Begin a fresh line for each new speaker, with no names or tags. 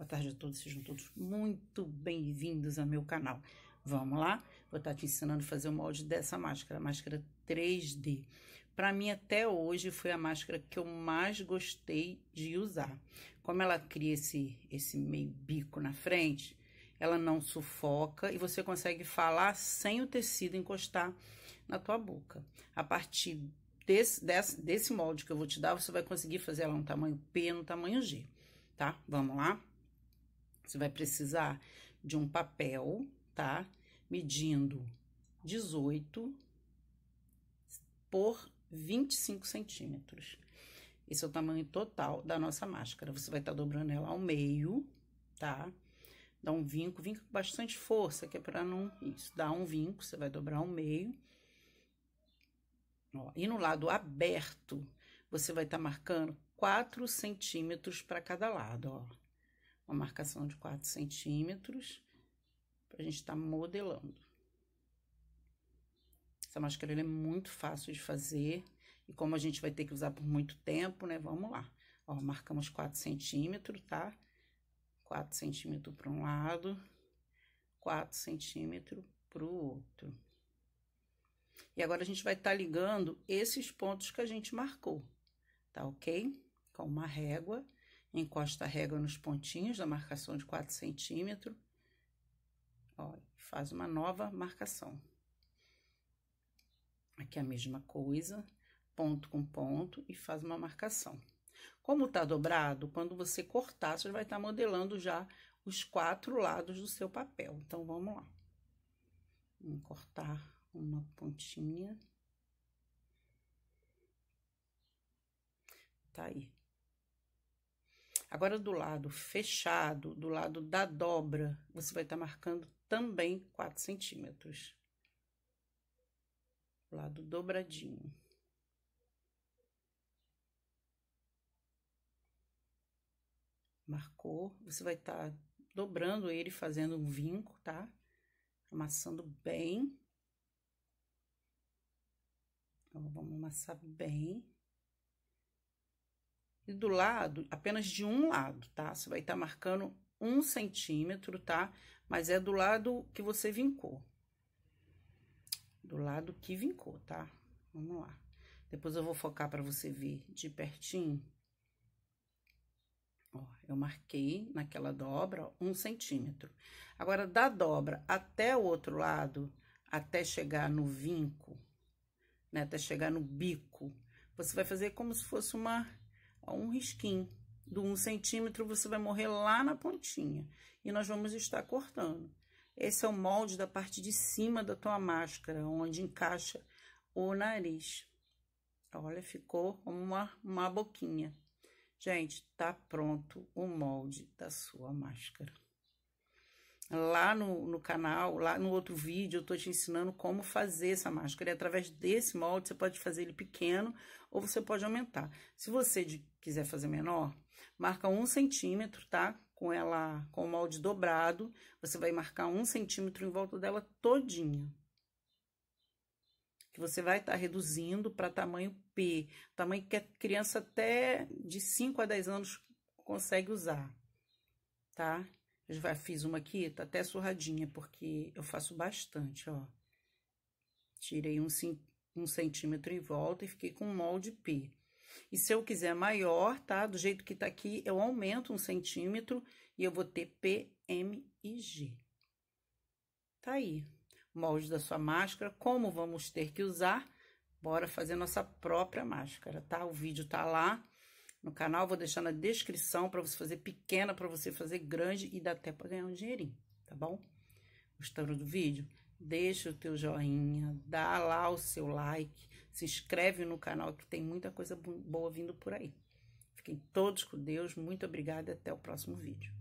Boa tarde a todos, sejam todos muito bem-vindos ao meu canal. Vamos lá? Vou estar te ensinando a fazer o molde dessa máscara, máscara 3D. Para mim, até hoje, foi a máscara que eu mais gostei de usar. Como ela cria esse, esse meio bico na frente, ela não sufoca e você consegue falar sem o tecido encostar na tua boca. A partir desse, desse, desse molde que eu vou te dar, você vai conseguir fazer ela no tamanho P, no tamanho G, tá? Vamos lá? Você vai precisar de um papel, tá? Medindo 18 por 25 centímetros. Esse é o tamanho total da nossa máscara. Você vai estar tá dobrando ela ao meio, tá? Dá um vinco, vinco com bastante força, que é para não. Isso, dá um vinco, você vai dobrar ao meio. Ó, e no lado aberto, você vai estar tá marcando 4 centímetros para cada lado, ó uma marcação de 4 centímetros, para a gente estar tá modelando. Essa máscara é muito fácil de fazer, e como a gente vai ter que usar por muito tempo, né, vamos lá. Ó, marcamos 4 centímetros, tá? 4 centímetros para um lado, 4 centímetros para o outro. E agora a gente vai estar tá ligando esses pontos que a gente marcou, tá ok? Com uma régua encosta a régua nos pontinhos da marcação de 4 centímetros, ó, faz uma nova marcação. Aqui é a mesma coisa, ponto com ponto e faz uma marcação. Como tá dobrado, quando você cortar, você vai estar tá modelando já os quatro lados do seu papel. Então, vamos lá. Vou cortar uma pontinha. Tá aí. Agora, do lado fechado, do lado da dobra, você vai estar tá marcando também 4 centímetros. Lado dobradinho. Marcou, você vai estar tá dobrando ele, fazendo um vinco, tá? Amassando bem. Então, vamos amassar bem e do lado, apenas de um lado, tá? Você vai estar tá marcando um centímetro, tá? Mas é do lado que você vincou. Do lado que vincou, tá? Vamos lá. Depois eu vou focar para você ver de pertinho. Ó, eu marquei naquela dobra ó, um centímetro. Agora, da dobra até o outro lado, até chegar no vinco, né? Até chegar no bico, você vai fazer como se fosse uma um risquinho do um centímetro, você vai morrer lá na pontinha. E nós vamos estar cortando. Esse é o molde da parte de cima da tua máscara, onde encaixa o nariz. Olha, ficou uma, uma boquinha. Gente, tá pronto o molde da sua máscara. Lá no, no canal, lá no outro vídeo, eu tô te ensinando como fazer essa máscara. E através desse molde, você pode fazer ele pequeno ou você pode aumentar. Se você de, quiser fazer menor, marca um centímetro, tá? Com ela, com o molde dobrado, você vai marcar um centímetro em volta dela todinha, que você vai estar tá reduzindo para tamanho P, tamanho que a criança até de 5 a 10 anos consegue usar, tá? Eu já fiz uma aqui, tá até surradinha, porque eu faço bastante, ó. Tirei um, um centímetro e volta e fiquei com um molde P. E se eu quiser maior, tá? Do jeito que tá aqui, eu aumento um centímetro e eu vou ter P, M e G. Tá aí. Molde da sua máscara, como vamos ter que usar? Bora fazer nossa própria máscara, tá? O vídeo tá lá no canal, vou deixar na descrição para você fazer pequena, para você fazer grande e dá até para ganhar um dinheirinho, tá bom? Gostando do vídeo? Deixa o teu joinha, dá lá o seu like, se inscreve no canal que tem muita coisa boa vindo por aí. Fiquem todos com Deus, muito obrigada e até o próximo vídeo.